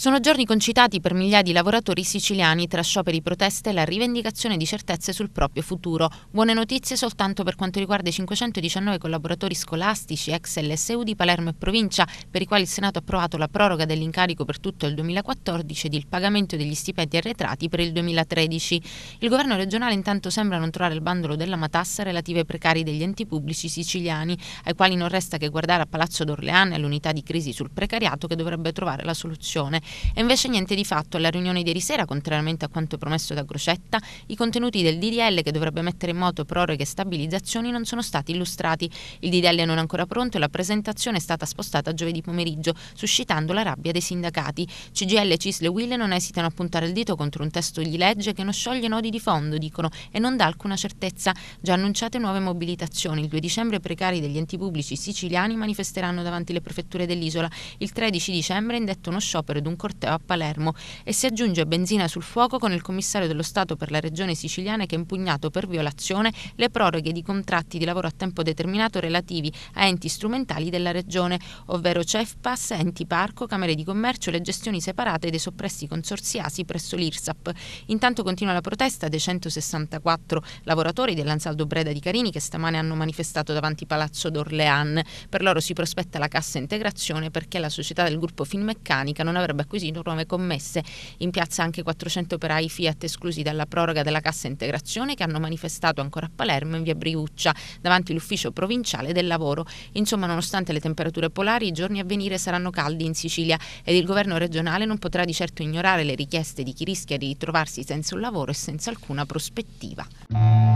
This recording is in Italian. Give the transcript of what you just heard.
Sono giorni concitati per migliaia di lavoratori siciliani tra scioperi, proteste e la rivendicazione di certezze sul proprio futuro. Buone notizie soltanto per quanto riguarda i 519 collaboratori scolastici ex LSU di Palermo e provincia, per i quali il Senato ha approvato la proroga dell'incarico per tutto il 2014 ed il pagamento degli stipendi arretrati per il 2013. Il governo regionale intanto sembra non trovare il bandolo della matassa relative ai precari degli enti pubblici siciliani, ai quali non resta che guardare a Palazzo d'Orleano e all'unità di crisi sul precariato che dovrebbe trovare la soluzione. E invece niente di fatto, alla riunione di ieri sera, contrariamente a quanto promesso da Crocetta, i contenuti del DDL che dovrebbe mettere in moto proroghe e stabilizzazioni non sono stati illustrati. Il DDL non è ancora pronto e la presentazione è stata spostata a giovedì pomeriggio, suscitando la rabbia dei sindacati. CGL, e Cisle e Will non esitano a puntare il dito contro un testo di legge che non scioglie nodi di fondo, dicono, e non dà alcuna certezza. Già annunciate nuove mobilitazioni. Il 2 dicembre precari degli enti pubblici siciliani manifesteranno davanti alle prefetture dell'isola. Il 13 dicembre indetto uno sciopero d'un un corteo a Palermo e si aggiunge benzina sul fuoco con il commissario dello Stato per la regione siciliana che ha impugnato per violazione le proroghe di contratti di lavoro a tempo determinato relativi a enti strumentali della regione, ovvero CEFPAS, enti parco, camere di commercio e le gestioni separate dei soppressi consorziasi presso l'IRSAP. Intanto continua la protesta dei 164 lavoratori dell'Ansaldo Breda di Carini che stamane hanno manifestato davanti Palazzo d'Orlean. Per loro si prospetta la cassa integrazione perché la società del gruppo Finmeccanica non avrebbe acquisito nuove commesse. In piazza anche 400 operai Fiat esclusi dalla proroga della cassa integrazione che hanno manifestato ancora a Palermo in via Briuccia davanti all'ufficio provinciale del lavoro. Insomma, nonostante le temperature polari, i giorni a venire saranno caldi in Sicilia ed il governo regionale non potrà di certo ignorare le richieste di chi rischia di ritrovarsi senza un lavoro e senza alcuna prospettiva.